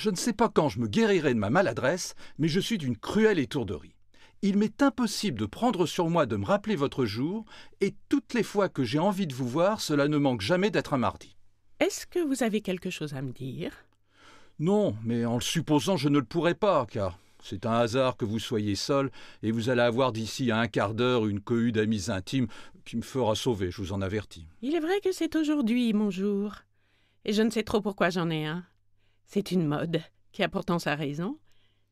Je ne sais pas quand je me guérirai de ma maladresse, mais je suis d'une cruelle étourderie. Il m'est impossible de prendre sur moi de me rappeler votre jour, et toutes les fois que j'ai envie de vous voir, cela ne manque jamais d'être un mardi. Est-ce que vous avez quelque chose à me dire Non, mais en le supposant, je ne le pourrais pas, car c'est un hasard que vous soyez seul, et vous allez avoir d'ici à un quart d'heure une cohue d'amis intimes qui me fera sauver, je vous en avertis. Il est vrai que c'est aujourd'hui mon jour, et je ne sais trop pourquoi j'en ai un. C'est une mode, qui a pourtant sa raison.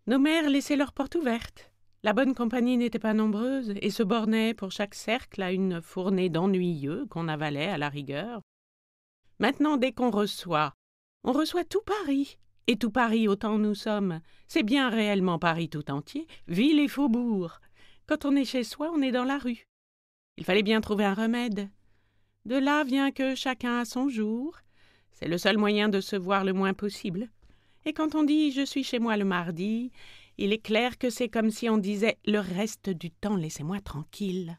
Nos mères laissaient leurs portes ouvertes. La bonne compagnie n'était pas nombreuse et se bornait pour chaque cercle à une fournée d'ennuyeux qu'on avalait à la rigueur. Maintenant, dès qu'on reçoit, on reçoit tout Paris, et tout Paris autant nous sommes. C'est bien réellement Paris tout entier, ville et faubourg. Quand on est chez soi, on est dans la rue. Il fallait bien trouver un remède. De là vient que chacun a son jour, c'est le seul moyen de se voir le moins possible. Et quand on dit je suis chez moi le mardi, il est clair que c'est comme si on disait le reste du temps, laissez-moi tranquille.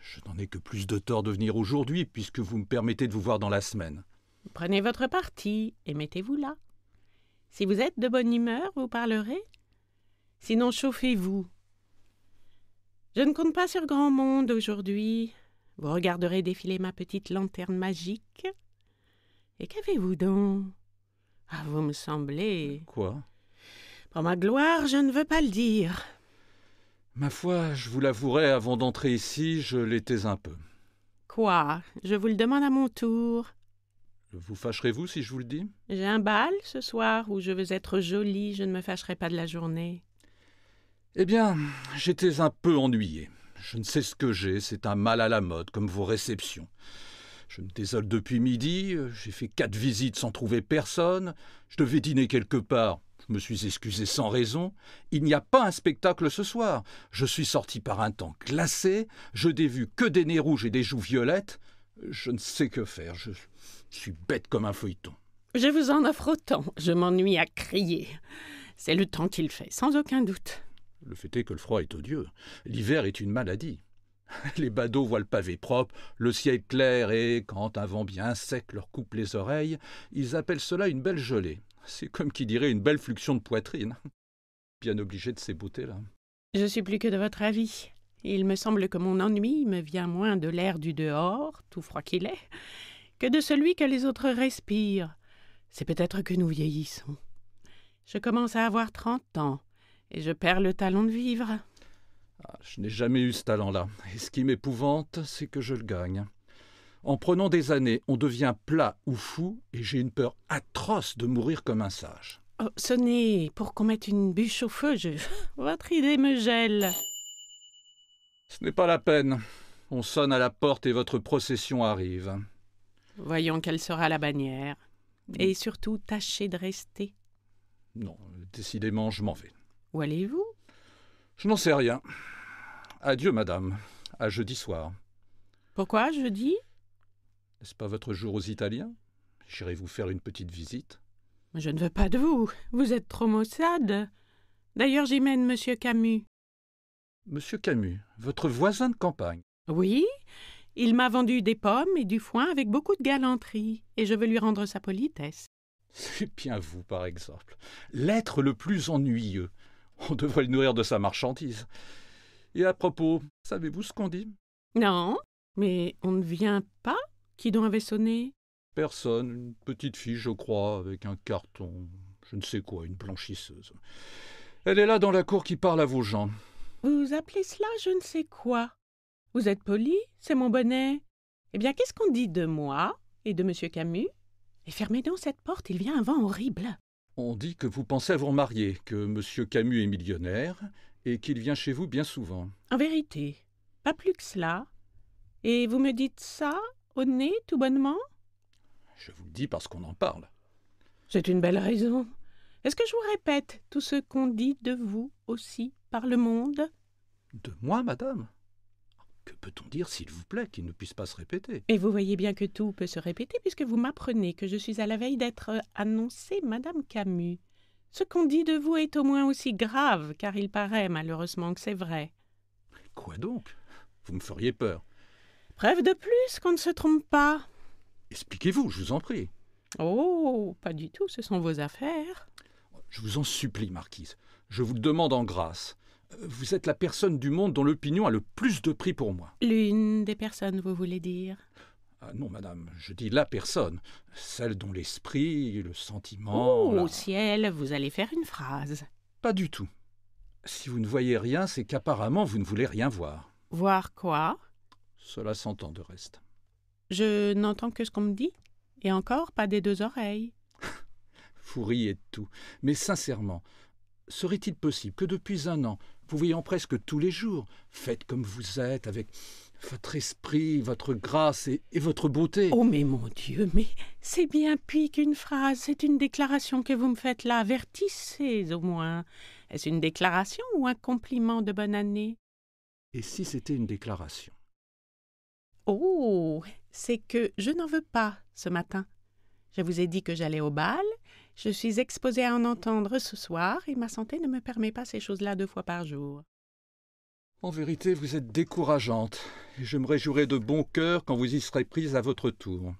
Je n'en ai que plus de tort de venir aujourd'hui, puisque vous me permettez de vous voir dans la semaine. Prenez votre parti et mettez-vous là. Si vous êtes de bonne humeur, vous parlerez. Sinon, chauffez-vous. Je ne compte pas sur grand monde aujourd'hui. Vous regarderez défiler ma petite lanterne magique. Et qu'avez-vous donc Ah, vous me semblez. Quoi Pour ma gloire, je ne veux pas le dire. Ma foi, je vous l'avouerai, avant d'entrer ici, je l'étais un peu. Quoi Je vous le demande à mon tour. Vous fâcherez-vous si je vous le dis J'ai un bal ce soir où je veux être jolie, je ne me fâcherai pas de la journée. Eh bien, j'étais un peu ennuyé. Je ne sais ce que j'ai, c'est un mal à la mode, comme vos réceptions. Je me désole depuis midi, j'ai fait quatre visites sans trouver personne, je devais dîner quelque part, je me suis excusé sans raison. Il n'y a pas un spectacle ce soir. Je suis sorti par un temps glacé, je n'ai vu que des nez rouges et des joues violettes. Je ne sais que faire, je suis bête comme un feuilleton. Je vous en offre autant, je m'ennuie à crier. C'est le temps qu'il fait, sans aucun doute. Le fait est que le froid est odieux. L'hiver est une maladie. Les badauds voient le pavé propre, le ciel clair et, quand un vent bien sec leur coupe les oreilles, ils appellent cela une belle gelée. C'est comme qui dirait une belle fluxion de poitrine. Bien obligé de ces beautés-là. Je suis plus que de votre avis. Il me semble que mon ennui me vient moins de l'air du dehors, tout froid qu'il est, que de celui que les autres respirent. C'est peut-être que nous vieillissons. Je commence à avoir trente ans, et je perds le talent de vivre. Ah, je n'ai jamais eu ce talent-là, et ce qui m'épouvante, c'est que je le gagne. En prenant des années, on devient plat ou fou, et j'ai une peur atroce de mourir comme un sage. Oh, ce n'est pour qu'on mette une bûche au feu, je... votre idée me gèle. Ce n'est pas la peine. On sonne à la porte et votre procession arrive. Voyons quelle sera la bannière. Hmm. Et surtout, tâchez de rester. Non, décidément, je m'en vais. Où allez-vous Je n'en sais rien. Adieu, madame. À jeudi soir. Pourquoi jeudi N'est-ce pas votre jour aux Italiens J'irai vous faire une petite visite. Je ne veux pas de vous. Vous êtes trop maussade. D'ailleurs, j'y mène Monsieur Camus. Monsieur Camus, votre voisin de campagne. Oui, il m'a vendu des pommes et du foin avec beaucoup de galanterie, et je veux lui rendre sa politesse. C'est bien vous, par exemple. L'être le plus ennuyeux. On devrait le nourrir de sa marchandise. Et à propos, savez-vous ce qu'on dit Non, mais on ne vient pas Qui donc avait sonné Personne, une petite fille, je crois, avec un carton, je ne sais quoi, une blanchisseuse. Elle est là dans la cour qui parle à vos gens. Vous appelez cela je ne sais quoi. Vous êtes poli, c'est mon bonnet. Eh bien, qu'est-ce qu'on dit de moi et de Monsieur Camus Et fermez donc cette porte, il vient un vent horrible. On dit que vous pensez à vous marier, que Monsieur Camus est millionnaire et qu'il vient chez vous bien souvent. En vérité, pas plus que cela. Et vous me dites ça au nez, tout bonnement Je vous le dis parce qu'on en parle. C'est une belle raison. Est-ce que je vous répète tout ce qu'on dit de vous aussi par le monde De moi, madame Que peut-on dire, s'il vous plaît, qu'il ne puisse pas se répéter Et vous voyez bien que tout peut se répéter puisque vous m'apprenez que je suis à la veille d'être euh, annoncée Madame Camus. Ce qu'on dit de vous est au moins aussi grave, car il paraît malheureusement que c'est vrai. Quoi donc Vous me feriez peur. Preuve de plus qu'on ne se trompe pas. Expliquez-vous, je vous en prie. Oh, pas du tout, ce sont vos affaires. Je vous en supplie, marquise, je vous le demande en grâce. Euh, vous êtes la personne du monde dont l'opinion a le plus de prix pour moi. L'une des personnes, vous voulez dire ah non, madame, je dis la personne, celle dont l'esprit, le sentiment. Oh, ciel, vous allez faire une phrase. Pas du tout. Si vous ne voyez rien, c'est qu'apparemment vous ne voulez rien voir. Voir quoi Cela s'entend de reste. Je n'entends que ce qu'on me dit, et encore pas des deux oreilles. vous riez de tout, mais sincèrement, serait-il possible que depuis un an, vous voyant presque tous les jours, faites comme vous êtes, avec votre esprit, votre grâce et, votre beauté. Oh mais mon Dieu, mais c'est bien pis qu'une phrase, c'est une déclaration que vous me faites là, avertissez au moins. Est-ce une déclaration ou un compliment de bonne année Et si c'était une déclaration Oh, c'est que je n'en veux pas ce matin. Je vous ai dit que j'allais au bal, je suis exposée à en entendre ce soir et ma santé ne me permet pas ces choses-là deux fois par jour. En vérité, vous êtes décourageante, et je me réjouirai de bon cœur quand vous y serez prise à votre tour.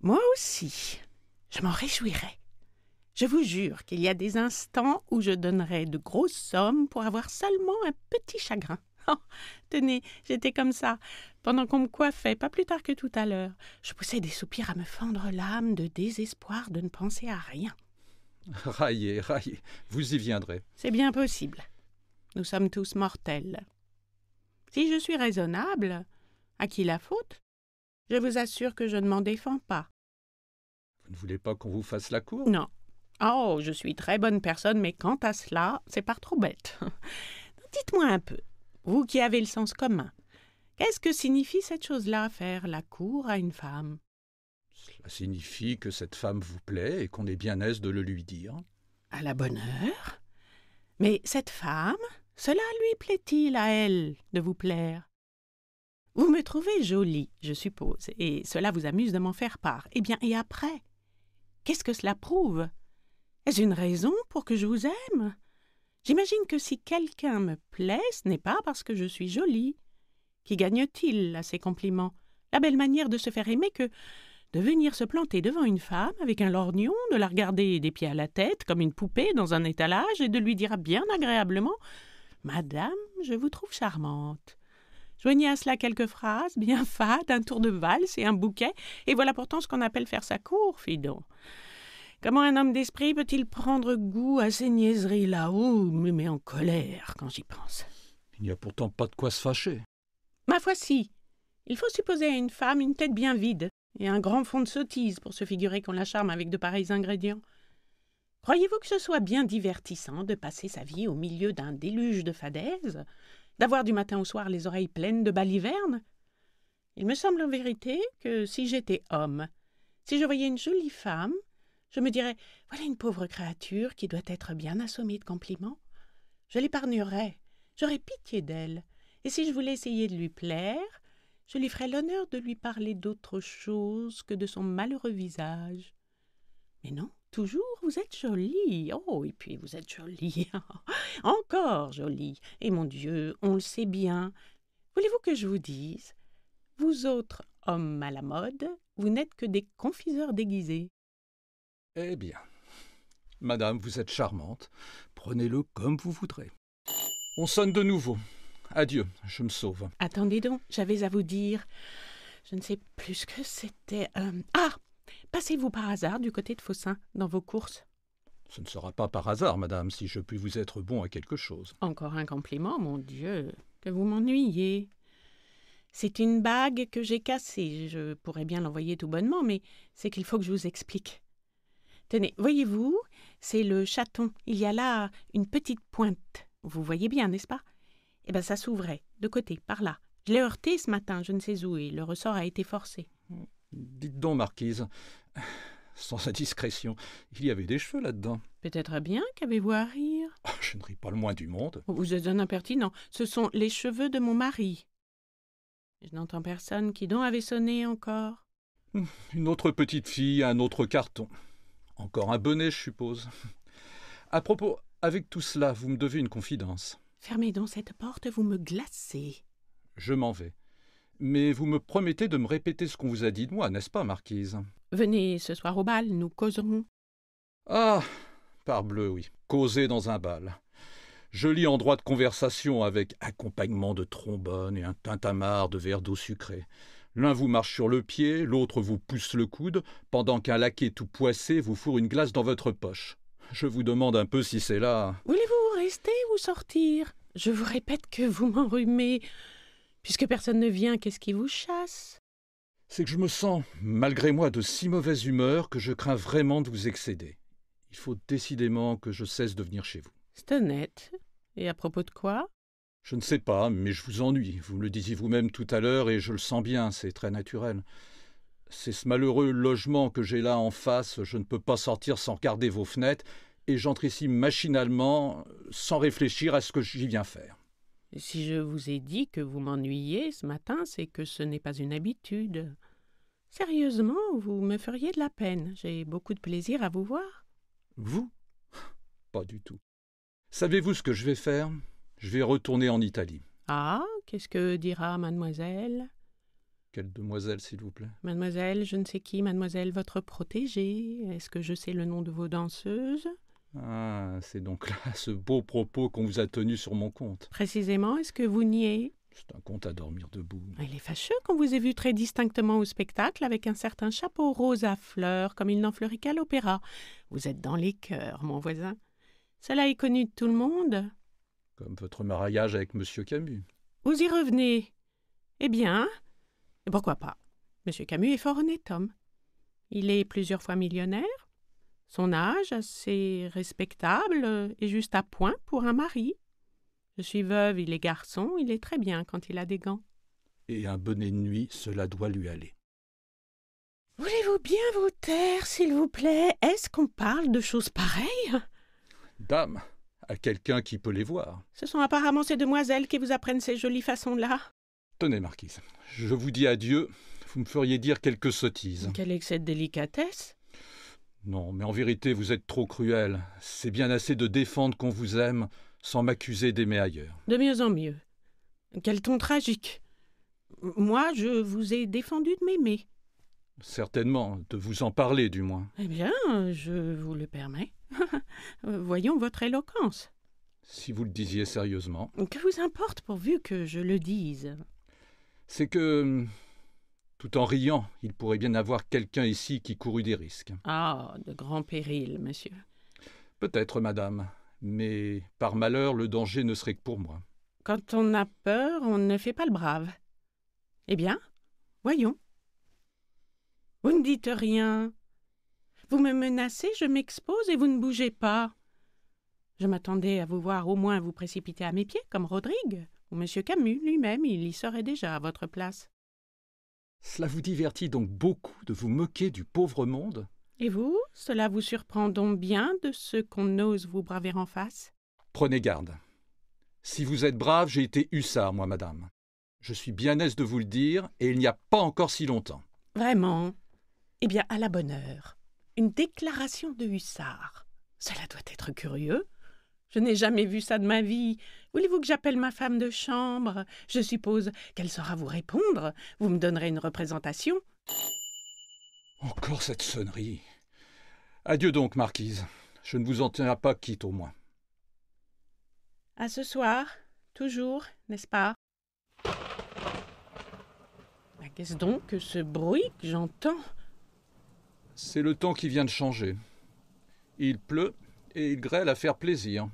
Moi aussi, je m'en réjouirai. Je vous jure qu'il y a des instants où je donnerais de grosses sommes pour avoir seulement un petit chagrin. Oh, tenez, j'étais comme ça, pendant qu'on me coiffait, pas plus tard que tout à l'heure. Je poussais des soupirs à me fendre l'âme de désespoir de ne penser à rien. Raillez, raillez, vous y viendrez. C'est bien possible. Nous sommes tous mortels. Si je suis raisonnable, à qui la faute Je vous assure que je ne m'en défends pas. Vous ne voulez pas qu'on vous fasse la cour Non. Oh, je suis très bonne personne, mais quant à cela, c'est pas trop bête. Dites-moi un peu, vous qui avez le sens commun, qu'est-ce que signifie cette chose-là, faire la cour à une femme Cela signifie que cette femme vous plaît et qu'on est bien aise de le lui dire. À la bonne heure Mais cette femme, cela lui plaît-il à elle de vous plaire Vous me trouvez jolie, je suppose, et cela vous amuse de m'en faire part. Eh bien, et après Qu'est-ce que cela prouve Est-ce une raison pour que je vous aime J'imagine que si quelqu'un me plaît, ce n'est pas parce que je suis jolie. Qui gagne-t-il à ces compliments La belle manière de se faire aimer que de venir se planter devant une femme avec un lorgnon, de la regarder des pieds à la tête comme une poupée dans un étalage et de lui dire bien agréablement Madame, je vous trouve charmante. Joignez à cela quelques phrases bien fades, un tour de valse et un bouquet, et voilà pourtant ce qu'on appelle faire sa cour, Fido. Comment un homme d'esprit peut-il prendre goût à ces niaiseries-là haut me met en colère quand j'y pense. Il n'y a pourtant pas de quoi se fâcher. Ma foi, si. Il faut supposer à une femme une tête bien vide et un grand fond de sottise pour se figurer qu'on la charme avec de pareils ingrédients. Croyez-vous que ce soit bien divertissant de passer sa vie au milieu d'un déluge de fadaises, d'avoir du matin au soir les oreilles pleines de balivernes Il me semble en vérité que si j'étais homme, si je voyais une jolie femme, je me dirais Voilà une pauvre créature qui doit être bien assommée de compliments. Je l'épargnerais, j'aurais pitié d'elle, et si je voulais essayer de lui plaire, je lui ferais l'honneur de lui parler d'autre chose que de son malheureux visage. Mais non, toujours vous êtes jolie. Oh, et puis vous êtes jolie. Encore jolie. Et mon Dieu, on le sait bien. Voulez-vous que je vous dise Vous autres hommes à la mode, vous n'êtes que des confiseurs déguisés. Eh bien, Madame, vous êtes charmante. Prenez-le comme vous voudrez. On sonne de nouveau. Adieu, je me sauve. Attendez donc, j'avais à vous dire. Je ne sais plus ce que c'était. Euh, ah Passez-vous par hasard du côté de Fossin dans vos courses Ce ne sera pas par hasard, madame, si je puis vous être bon à quelque chose. Encore un compliment, mon Dieu, que vous m'ennuyez. C'est une bague que j'ai cassée. Je pourrais bien l'envoyer tout bonnement, mais c'est qu'il faut que je vous explique. Tenez, voyez-vous, c'est le chaton. Il y a là une petite pointe. Vous voyez bien, n'est-ce pas Eh bien, ça s'ouvrait, de côté, par là. Je l'ai heurté ce matin, je ne sais où, et le ressort a été forcé. Dites donc, marquise, sans indiscrétion, il y avait des cheveux là-dedans. Peut-être bien qu'avez-vous à rire oh, Je ne ris pas le moins du monde. Vous êtes un impertinent. Ce sont les cheveux de mon mari. Je n'entends personne. Qui donc avait sonné encore Une autre petite fille, un autre carton. Encore un bonnet, je suppose. À propos, avec tout cela, vous me devez une confidence. Fermez donc cette porte, vous me glacez. Je m'en vais. Mais vous me promettez de me répéter ce qu'on vous a dit de moi, n'est-ce pas, marquise Venez ce soir au bal, nous causerons. Ah Parbleu, oui. Causer dans un bal. Je lis en droit de conversation avec accompagnement de trombone et un tintamarre de verre d'eau sucrée. L'un vous marche sur le pied, l'autre vous pousse le coude, pendant qu'un laquais tout poissé vous fourre une glace dans votre poche. Je vous demande un peu si c'est là. Voulez-vous rester ou sortir Je vous répète que vous m'enrhumez. Puisque personne ne vient, qu'est-ce qui vous chasse C'est que je me sens, malgré moi, de si mauvaise humeur que je crains vraiment de vous excéder. Il faut décidément que je cesse de venir chez vous. C'est honnête. Et à propos de quoi je ne sais pas, mais je vous ennuie. Vous me le disiez vous-même tout à l'heure et je le sens bien, c'est très naturel. C'est ce malheureux logement que j'ai là en face, je ne peux pas sortir sans regarder vos fenêtres et j'entre ici machinalement sans réfléchir à ce que j'y viens faire. Si je vous ai dit que vous m'ennuyiez ce matin, c'est que ce n'est pas une habitude. Sérieusement, vous me feriez de la peine. J'ai beaucoup de plaisir à vous voir. Vous Pas du tout. Savez-vous ce que je vais faire Je vais retourner en Italie. Ah, qu'est-ce que dira mademoiselle Quelle demoiselle, s'il vous plaît Mademoiselle, je ne sais qui, mademoiselle, votre protégée. Est-ce que je sais le nom de vos danseuses ah, c'est donc là ce beau propos qu'on vous a tenu sur mon compte. Précisément, est-ce que vous niez C'est un compte à dormir debout. Ah, il est fâcheux qu'on vous ait vu très distinctement au spectacle avec un certain chapeau rose à fleurs, comme il n'en fleurit qu'à l'opéra. Vous êtes dans les cœurs, mon voisin. Cela est connu de tout le monde. Comme votre mariage avec Monsieur Camus. Vous y revenez. Eh bien, pourquoi pas Monsieur Camus est fort honnête homme. Il est plusieurs fois millionnaire, son âge assez respectable euh, et juste à point pour un mari. Je suis veuve, il est garçon, il est très bien quand il a des gants. Et un bonnet de nuit, cela doit lui aller. Voulez-vous bien vous taire, s'il vous plaît Est-ce qu'on parle de choses pareilles Dame, à quelqu'un qui peut les voir. Ce sont apparemment ces demoiselles qui vous apprennent ces jolies façons-là. Tenez, marquise, je vous dis adieu. Vous me feriez dire quelques sottises. Quelle est cette délicatesse non, mais en vérité, vous êtes trop cruel. C'est bien assez de défendre qu'on vous aime sans m'accuser d'aimer ailleurs. De mieux en mieux. Quel ton tragique. Moi, je vous ai défendu de m'aimer. Certainement, de vous en parler du moins. Eh bien, je vous le permets. Voyons votre éloquence. Si vous le disiez sérieusement. Que vous importe pourvu que je le dise C'est que hum, tout en riant, il pourrait bien avoir quelqu'un ici qui courut des risques. Ah, de grands périls, monsieur. Peut-être, madame, mais par malheur, le danger ne serait que pour moi. Quand on a peur, on ne fait pas le brave. Eh bien, voyons. Vous ne dites rien. Vous me menacez, je m'expose et vous ne bougez pas. Je m'attendais à vous voir au moins vous précipiter à mes pieds, comme Rodrigue, ou Monsieur Camus lui-même, il y serait déjà à votre place. Cela vous divertit donc beaucoup de vous moquer du pauvre monde Et vous Cela vous surprend donc bien de ce qu'on ose vous braver en face Prenez garde. Si vous êtes brave, j'ai été hussard, moi, madame. Je suis bien aise de vous le dire, et il n'y a pas encore si longtemps. Vraiment Eh bien, à la bonne heure. Une déclaration de hussard. Cela doit être curieux. Je n'ai jamais vu ça de ma vie. Voulez-vous que j'appelle ma femme de chambre Je suppose qu'elle saura vous répondre. Vous me donnerez une représentation. Encore cette sonnerie. Adieu donc, marquise. Je ne vous en tiens pas quitte au moins. À ce soir, toujours, n'est-ce pas bah, Qu'est-ce donc que ce bruit que j'entends C'est le temps qui vient de changer. Il pleut, et il grêle à faire plaisir.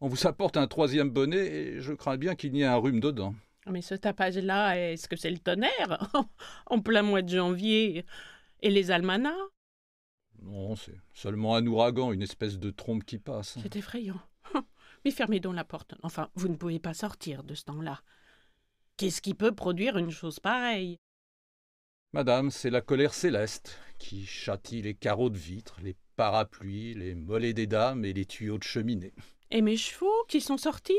On vous apporte un troisième bonnet et je crains bien qu'il n'y ait un rhume dedans. Ah, mais ce tapage-là, est-ce que c'est le tonnerre En plein mois de janvier Et les almanachs Non, c'est seulement un ouragan, une espèce de trompe qui passe. C'est effrayant. Mais fermez donc la porte. Enfin, vous ne pouvez pas sortir de ce temps-là. Qu'est-ce qui peut produire une chose pareille Madame, c'est la colère céleste qui châtie les carreaux de vitre, les parapluies, les mollets des dames et les tuyaux de cheminée. Et mes chevaux qui sont sortis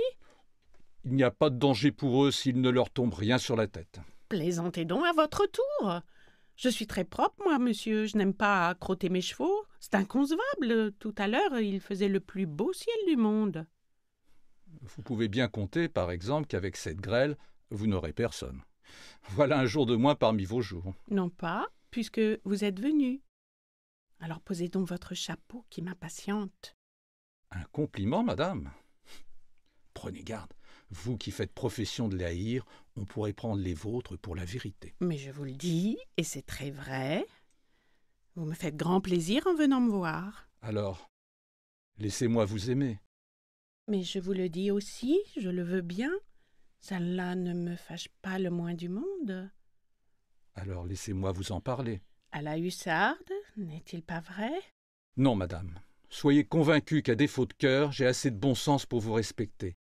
Il n'y a pas de danger pour eux s'il ne leur tombe rien sur la tête. Plaisantez donc à votre tour. Je suis très propre, moi, monsieur. Je n'aime pas crotter mes chevaux. C'est inconcevable. Tout à l'heure, il faisait le plus beau ciel du monde. Vous pouvez bien compter, par exemple, qu'avec cette grêle, vous n'aurez personne. Voilà un jour de moins parmi vos jours. Non pas, puisque vous êtes venu. Alors posez donc votre chapeau qui m'impatiente. Un compliment, madame. Prenez garde, vous qui faites profession de la haïr, on pourrait prendre les vôtres pour la vérité. Mais je vous le dis, et c'est très vrai, vous me faites grand plaisir en venant me voir. Alors, laissez-moi vous aimer. Mais je vous le dis aussi, je le veux bien. là ne me fâche pas le moins du monde. Alors laissez-moi vous en parler à la hussarde, n'est-il pas vrai Non, madame. Soyez convaincue qu'à défaut de cœur, j'ai assez de bon sens pour vous respecter.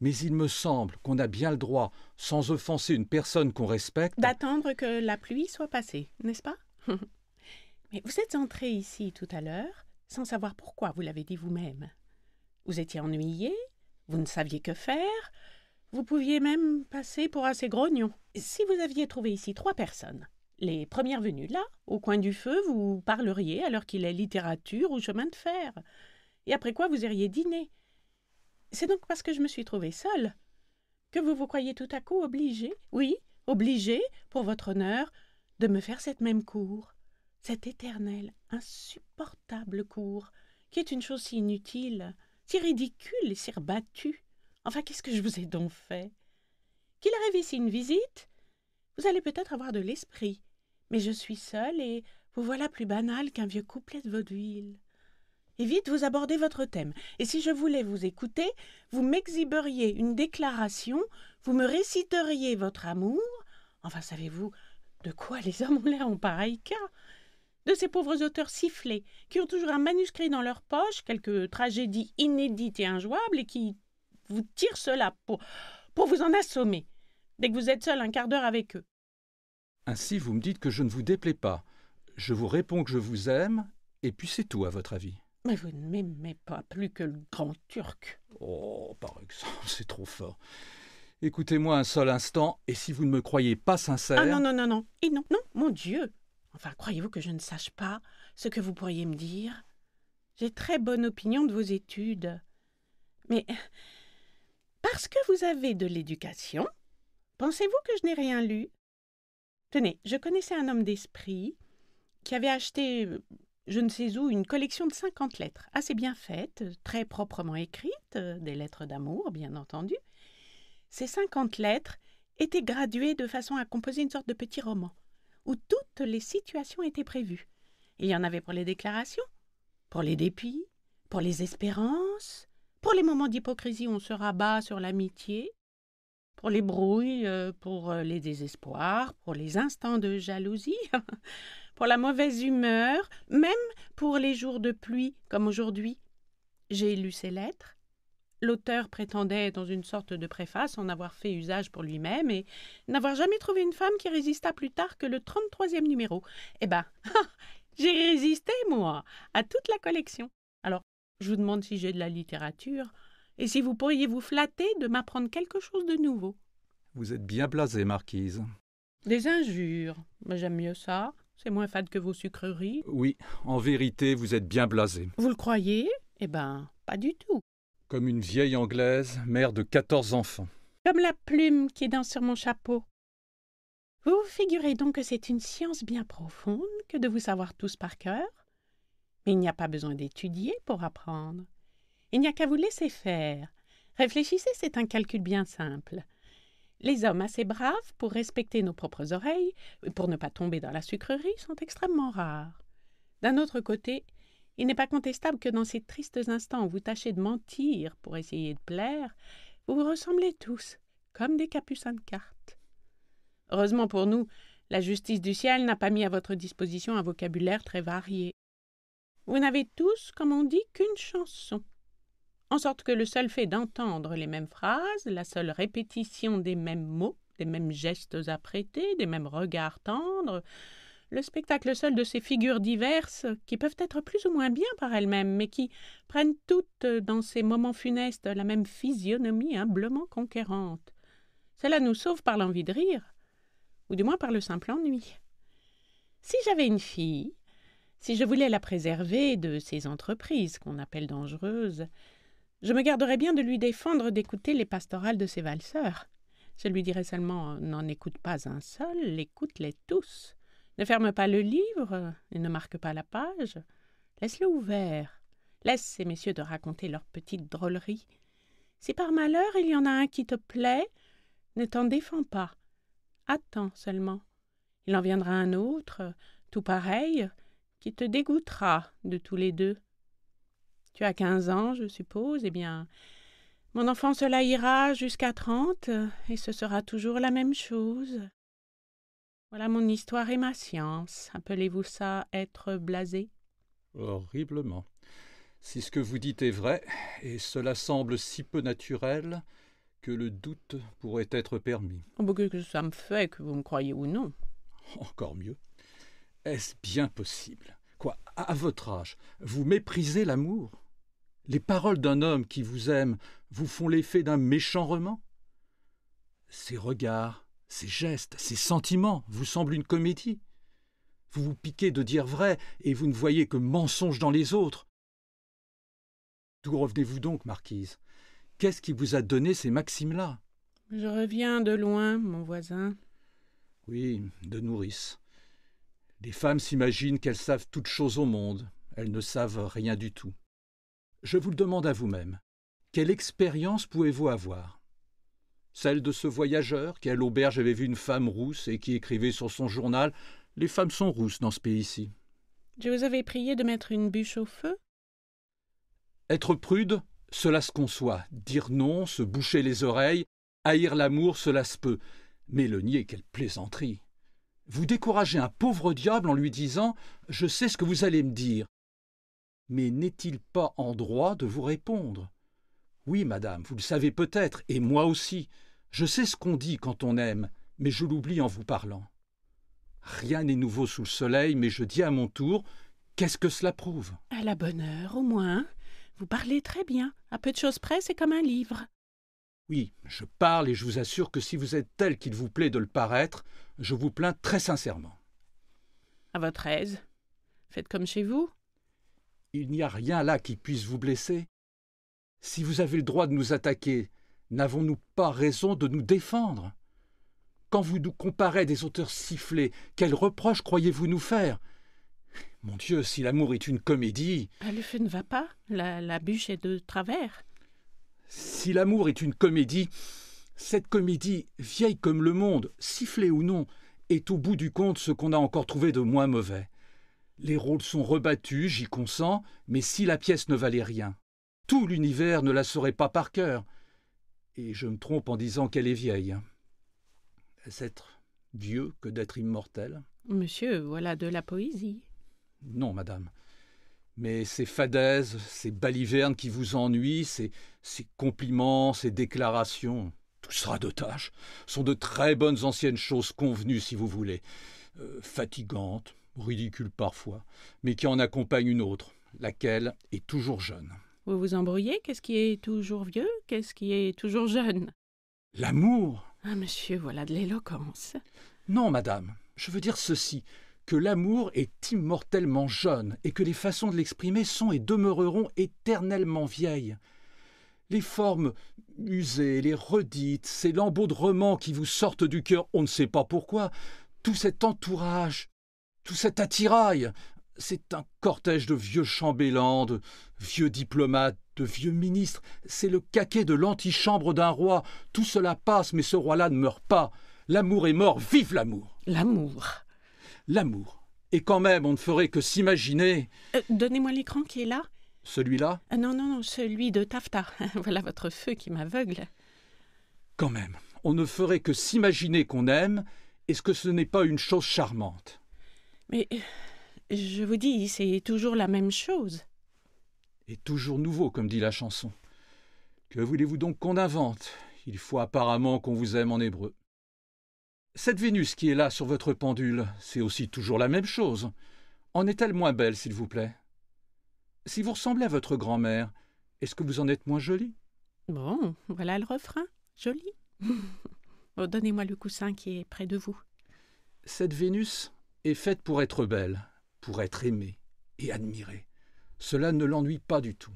Mais il me semble qu'on a bien le droit, sans offenser une personne qu'on respecte. D'attendre que la pluie soit passée, n'est-ce pas Mais vous êtes entrée ici tout à l'heure, sans savoir pourquoi vous l'avez dit vous-même. Vous étiez ennuyée, vous ne saviez que faire, vous pouviez même passer pour assez grognon. Si vous aviez trouvé ici trois personnes, les premières venues, là, au coin du feu, vous parleriez alors qu'il est littérature ou chemin de fer, et après quoi vous iriez dîner. C'est donc parce que je me suis trouvée seule que vous vous croyez tout à coup obligée, oui, obligée, pour votre honneur, de me faire cette même cour, cette éternelle, insupportable cour, qui est une chose si inutile, si ridicule et si rebattue. Enfin, qu'est-ce que je vous ai donc fait Qu'il arrive ici une visite, vous allez peut-être avoir de l'esprit, mais je suis seule et vous voilà plus banal qu'un vieux couplet de vaudeville. Et vite, vous abordez votre thème. Et si je voulais vous écouter, vous m'exhiberiez une déclaration, vous me réciteriez votre amour. Enfin, savez-vous de quoi les hommes ont l'air en pareil cas De ces pauvres auteurs sifflés, qui ont toujours un manuscrit dans leur poche, quelque tragédie inédite et injouable, et qui vous tirent cela pour, pour vous en assommer, dès que vous êtes seul un quart d'heure avec eux. Ainsi, vous me dites que je ne vous déplais pas. Je vous réponds que je vous aime, et puis c'est tout, à votre avis. Mais vous ne m'aimez pas plus que le grand turc. Oh, par exemple, c'est trop fort. Écoutez-moi un seul instant, et si vous ne me croyez pas sincère. Ah non, non, non, non. Et non, non, mon Dieu. Enfin, croyez-vous que je ne sache pas ce que vous pourriez me dire J'ai très bonne opinion de vos études. Mais parce que vous avez de l'éducation, pensez-vous que je n'ai rien lu Tenez, je connaissais un homme d'esprit qui avait acheté, je ne sais où, une collection de 50 lettres, assez bien faites, très proprement écrites, euh, des lettres d'amour, bien entendu. Ces 50 lettres étaient graduées de façon à composer une sorte de petit roman, où toutes les situations étaient prévues. Il y en avait pour les déclarations, pour les dépits, pour les espérances, pour les moments d'hypocrisie où on se rabat sur l'amitié, pour les brouilles, euh, pour euh, les désespoirs, pour les instants de jalousie, pour la mauvaise humeur, même pour les jours de pluie comme aujourd'hui. J'ai lu ces lettres. L'auteur prétendait, dans une sorte de préface, en avoir fait usage pour lui-même et n'avoir jamais trouvé une femme qui résista plus tard que le 33e numéro. Eh ben, j'ai résisté, moi, à toute la collection. Alors, je vous demande si j'ai de la littérature et si vous pourriez vous flatter de m'apprendre quelque chose de nouveau. Vous êtes bien blasée, marquise. Des injures. Mais j'aime mieux ça. C'est moins fade que vos sucreries. Oui, en vérité, vous êtes bien blasée. Vous le croyez Eh ben, pas du tout. Comme une vieille anglaise, mère de quatorze enfants. Comme la plume qui danse sur mon chapeau. Vous vous figurez donc que c'est une science bien profonde que de vous savoir tous par cœur Mais il n'y a pas besoin d'étudier pour apprendre. Il n'y a qu'à vous laisser faire. Réfléchissez, c'est un calcul bien simple. Les hommes assez braves pour respecter nos propres oreilles, pour ne pas tomber dans la sucrerie, sont extrêmement rares. D'un autre côté, il n'est pas contestable que dans ces tristes instants où vous tâchez de mentir pour essayer de plaire, vous vous ressemblez tous, comme des capucins de cartes. Heureusement pour nous, la justice du ciel n'a pas mis à votre disposition un vocabulaire très varié. Vous n'avez tous, comme on dit, qu'une chanson en sorte que le seul fait d'entendre les mêmes phrases, la seule répétition des mêmes mots, des mêmes gestes apprêtés, des mêmes regards tendres, le spectacle seul de ces figures diverses, qui peuvent être plus ou moins bien par elles-mêmes, mais qui prennent toutes, dans ces moments funestes, la même physionomie humblement conquérante. Cela nous sauve par l'envie de rire, ou du moins par le simple ennui. Si j'avais une fille, si je voulais la préserver de ces entreprises qu'on appelle dangereuses, je me garderais bien de lui défendre d'écouter les pastorales de ses valseurs. Je lui dirais seulement N'en écoute pas un seul, écoute-les tous. Ne ferme pas le livre et ne marque pas la page. Laisse-le ouvert. Laisse ces messieurs de raconter leurs petites drôleries. Si par malheur il y en a un qui te plaît, ne t'en défends pas. Attends seulement. Il en viendra un autre, tout pareil, qui te dégoûtera de tous les deux. Tu as 15 ans, je suppose, eh bien, mon enfant cela ira jusqu'à 30 euh, et ce sera toujours la même chose. Voilà mon histoire et ma science. Appelez-vous ça être blasé Horriblement. Si ce que vous dites est vrai, et cela semble si peu naturel, que le doute pourrait être permis. beaucoup oh, que ça me fait, que vous me croyez ou non. Encore mieux. Est-ce bien possible Quoi, à votre âge, vous méprisez l'amour les paroles d'un homme qui vous aime vous font l'effet d'un méchant roman Ses regards, ses gestes, ses sentiments vous semblent une comédie Vous vous piquez de dire vrai et vous ne voyez que mensonge dans les autres D'où revenez-vous donc, marquise Qu'est-ce qui vous a donné ces maximes-là Je reviens de loin, mon voisin. Oui, de nourrice. Les femmes s'imaginent qu'elles savent toutes choses au monde. Elles ne savent rien du tout. Je vous le demande à vous-même. Quelle expérience pouvez-vous avoir Celle de ce voyageur qui à l'auberge avait vu une femme rousse et qui écrivait sur son journal Les femmes sont rousses dans ce pays-ci. Je vous avais prié de mettre une bûche au feu Être prude, cela se conçoit. Dire non, se boucher les oreilles, haïr l'amour, cela se peut. Mais le nier, quelle plaisanterie Vous découragez un pauvre diable en lui disant Je sais ce que vous allez me dire. Mais n'est-il pas en droit de vous répondre Oui, madame, vous le savez peut-être, et moi aussi. Je sais ce qu'on dit quand on aime, mais je l'oublie en vous parlant. Rien n'est nouveau sous le soleil, mais je dis à mon tour Qu'est-ce que cela prouve À la bonne heure, au moins. Vous parlez très bien. À peu de choses près, c'est comme un livre. Oui, je parle et je vous assure que si vous êtes tel qu'il vous plaît de le paraître, je vous plains très sincèrement. À votre aise. Faites comme chez vous. Il n'y a rien là qui puisse vous blesser. Si vous avez le droit de nous attaquer, n'avons-nous pas raison de nous défendre Quand vous nous comparez des auteurs sifflés, quels reproches croyez-vous nous faire Mon Dieu, si l'amour est une comédie. Ah, le feu ne va pas, la, la bûche est de travers. Si l'amour est une comédie, cette comédie, vieille comme le monde, sifflée ou non, est au bout du compte ce qu'on a encore trouvé de moins mauvais. Les rôles sont rebattus, j'y consens, mais si la pièce ne valait rien, tout l'univers ne la saurait pas par cœur. Et je me trompe en disant qu'elle est vieille. Est-ce être vieux que d'être immortel. Monsieur, voilà de la poésie. Non, madame. Mais ces fadaises, ces balivernes qui vous ennuient, ces, compliments, ces déclarations, tout sera de tâche, sont de très bonnes anciennes choses convenues, si vous voulez, euh, fatigantes, ridicule parfois, mais qui en accompagne une autre, laquelle est toujours jeune. Vous vous embrouillez Qu'est-ce qui est toujours vieux Qu'est-ce qui est toujours jeune L'amour Ah, monsieur, voilà de l'éloquence. Non, madame, je veux dire ceci que l'amour est immortellement jeune et que les façons de l'exprimer sont et demeureront éternellement vieilles. Les formes usées, les redites, ces lambeaux de romans qui vous sortent du cœur, on ne sait pas pourquoi, tout cet entourage, tout cet attirail. C'est un cortège de vieux chambellans, de vieux diplomates, de vieux ministres. C'est le caquet de l'antichambre d'un roi. Tout cela passe, mais ce roi-là ne meurt pas. L'amour est mort, vive l'amour. L'amour. L'amour. Et quand même, on ne ferait que s'imaginer. Euh, donnez-moi l'écran qui est là. Celui-là euh, Non, non, non, celui de Tafta. voilà votre feu qui m'aveugle. Quand même, on ne ferait que s'imaginer qu'on aime, est-ce que ce n'est pas une chose charmante mais euh, je vous dis, c'est toujours la même chose. Et toujours nouveau, comme dit la chanson. Que voulez-vous donc qu'on invente Il faut apparemment qu'on vous aime en hébreu. Cette Vénus qui est là sur votre pendule, c'est aussi toujours la même chose. En est-elle moins belle, s'il vous plaît Si vous ressemblez à votre grand-mère, est-ce que vous en êtes moins jolie Bon, voilà le refrain. Jolie. Donnez-moi le coussin qui est près de vous. Cette Vénus, est faite pour être belle, pour être aimée et admirée. Cela ne l'ennuie pas du tout.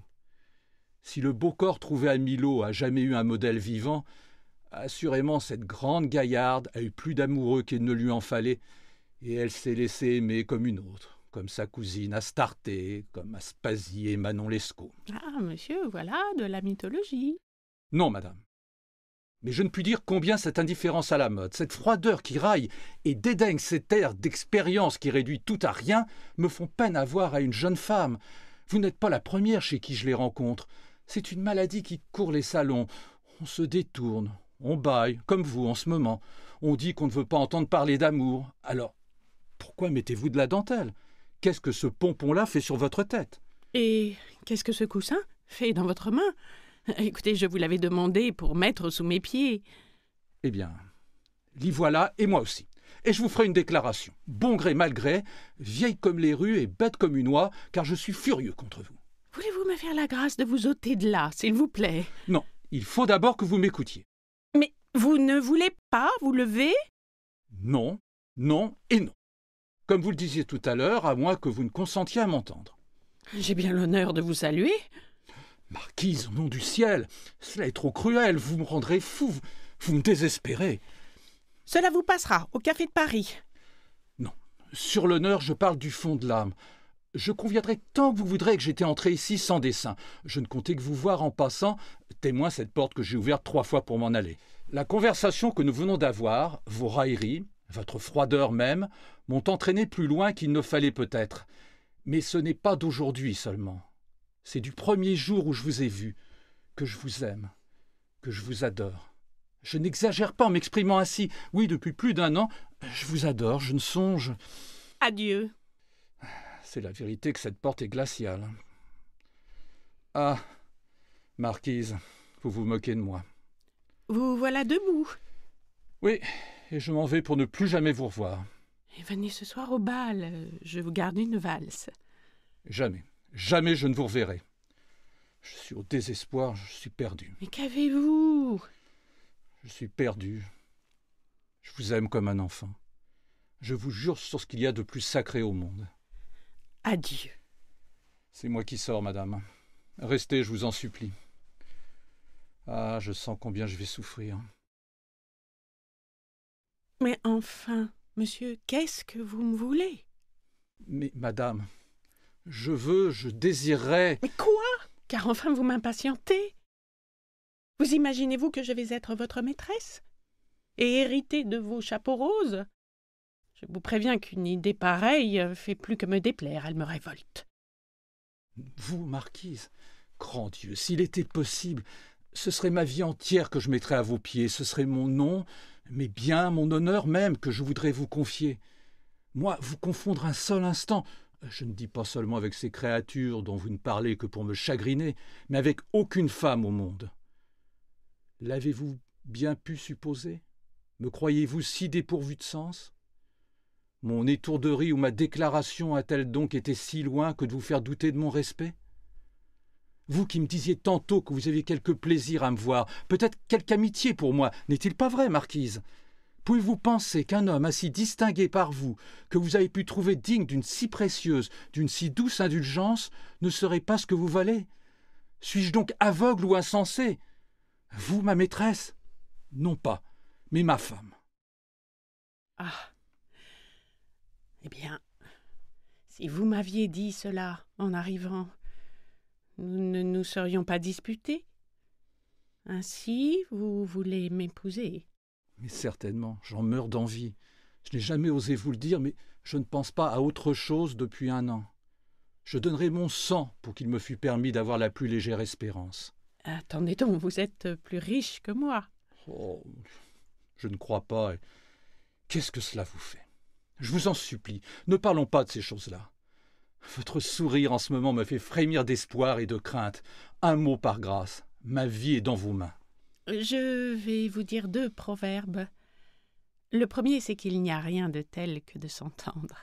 Si le beau corps trouvé à Milo a jamais eu un modèle vivant, assurément cette grande gaillarde a eu plus d'amoureux qu'il ne lui en fallait, et elle s'est laissée aimer comme une autre comme sa cousine Astarté, comme Aspasie et Manon Lescaut. Ah, monsieur, voilà de la mythologie. Non, madame. Mais je ne puis dire combien cette indifférence à la mode, cette froideur qui raille et dédaigne cet air d'expérience qui réduit tout à rien me font peine à voir à une jeune femme. Vous n'êtes pas la première chez qui je les rencontre. C'est une maladie qui court les salons. On se détourne, on baille, comme vous en ce moment. On dit qu'on ne veut pas entendre parler d'amour. Alors, pourquoi mettez-vous de la dentelle Qu'est-ce que ce pompon-là fait sur votre tête Et qu'est-ce que ce coussin fait dans votre main Écoutez, je vous l'avais demandé pour mettre sous mes pieds. Eh bien, l'y voilà, et moi aussi. Et je vous ferai une déclaration, bon gré mal gré, vieille comme les rues et bête comme une oie, car je suis furieux contre vous. Voulez-vous me faire la grâce de vous ôter de là, s'il vous plaît Non, il faut d'abord que vous m'écoutiez. Mais vous ne voulez pas vous lever Non, non et non. Comme vous le disiez tout à l'heure, à moins que vous ne consentiez à m'entendre. J'ai bien l'honneur de vous saluer. Marquise, au nom du ciel, cela est trop cruel, vous me rendrez fou, vous me désespérez. Cela vous passera au café de Paris. Non, sur l'honneur, je parle du fond de l'âme. Je conviendrai tant que vous voudrez que j'étais entré ici sans dessein. Je ne comptais que vous voir en passant, témoin cette porte que j'ai ouverte trois fois pour m'en aller. La conversation que nous venons d'avoir, vos railleries, votre froideur même, m'ont entraîné plus loin qu'il ne fallait peut-être. Mais ce n'est pas d'aujourd'hui seulement. C'est du premier jour où je vous ai vu que je vous aime, que je vous adore. Je n'exagère pas en m'exprimant ainsi. Oui, depuis plus d'un an, je vous adore, je ne songe. Adieu. C'est la vérité que cette porte est glaciale. Ah, marquise, vous vous moquez de moi. Vous voilà debout. Oui, et je m'en vais pour ne plus jamais vous revoir. Et venez ce soir au bal, je vous garde une valse. Jamais. Jamais je ne vous reverrai. Je suis au désespoir, je suis perdu. Mais qu'avez-vous Je suis perdu. Je vous aime comme un enfant. Je vous jure sur ce qu'il y a de plus sacré au monde. Adieu. C'est moi qui sors, madame. Restez, je vous en supplie. Ah, je sens combien je vais souffrir. Mais enfin, monsieur, qu'est-ce que vous me voulez Mais madame, je veux, je désirerais. Mais quoi Car enfin vous m'impatientez. Vous imaginez-vous que je vais être votre maîtresse et hériter de vos chapeaux roses Je vous préviens qu'une idée pareille fait plus que me déplaire, elle me révolte. Vous, marquise, grand Dieu, s'il était possible, ce serait ma vie entière que je mettrais à vos pieds, ce serait mon nom, mes biens, mon honneur même que je voudrais vous confier. Moi, vous confondre un seul instant, je ne dis pas seulement avec ces créatures dont vous ne parlez que pour me chagriner, mais avec aucune femme au monde. L'avez-vous bien pu supposer Me croyez-vous si dépourvu de sens Mon étourderie ou ma déclaration a-t-elle donc été si loin que de vous faire douter de mon respect Vous qui me disiez tantôt que vous aviez quelque plaisir à me voir, peut-être quelque amitié pour moi, n'est-il pas vrai, marquise Pouvez-vous penser qu'un homme ainsi distingué par vous, que vous avez pu trouver digne d'une si précieuse, d'une si douce indulgence, ne serait pas ce que vous valez Suis-je donc aveugle ou insensé Vous, ma maîtresse Non pas, mais ma femme. Ah Eh bien, si vous m'aviez dit cela en arrivant, nous ne nous serions pas disputés. Ainsi, vous voulez m'épouser mais certainement, j'en meurs d'envie. Je n'ai jamais osé vous le dire, mais je ne pense pas à autre chose depuis un an. Je donnerai mon sang pour qu'il me fût permis d'avoir la plus légère espérance. Attendez donc, vous êtes plus riche que moi. Oh, je ne crois pas. Qu'est-ce que cela vous fait Je vous en supplie, ne parlons pas de ces choses-là. Votre sourire en ce moment me fait frémir d'espoir et de crainte. Un mot par grâce. Ma vie est dans vos mains. Je vais vous dire deux proverbes. Le premier, c'est qu'il n'y a rien de tel que de s'entendre.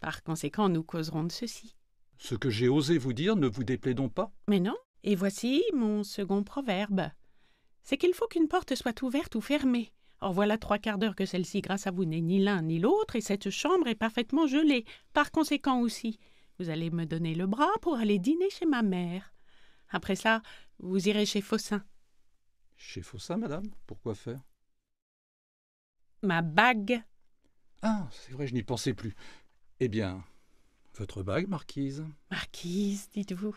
Par conséquent, nous causerons de ceci. Ce que j'ai osé vous dire ne vous déplaît donc pas Mais non. Et voici mon second proverbe. C'est qu'il faut qu'une porte soit ouverte ou fermée. Or voilà trois quarts d'heure que celle-ci, grâce à vous, n'est ni l'un ni l'autre, et cette chambre est parfaitement gelée. Par conséquent aussi, vous allez me donner le bras pour aller dîner chez ma mère. Après ça, vous irez chez Fossin. » Chez Fossa, madame Pourquoi faire Ma bague. Ah, c'est vrai, je n'y pensais plus. Eh bien, votre bague, marquise Marquise, dites-vous.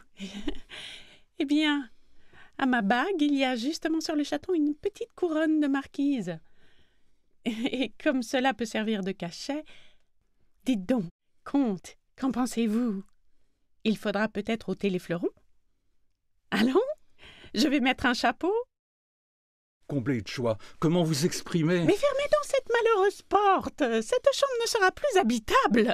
eh bien, à ma bague, il y a justement sur le chaton une petite couronne de marquise. Et comme cela peut servir de cachet, dites donc, comte, qu'en pensez-vous Il faudra peut-être ôter les fleurons Allons Je vais mettre un chapeau comblé de choix Comment vous exprimer Mais fermez donc cette malheureuse porte. Cette chambre ne sera plus habitable.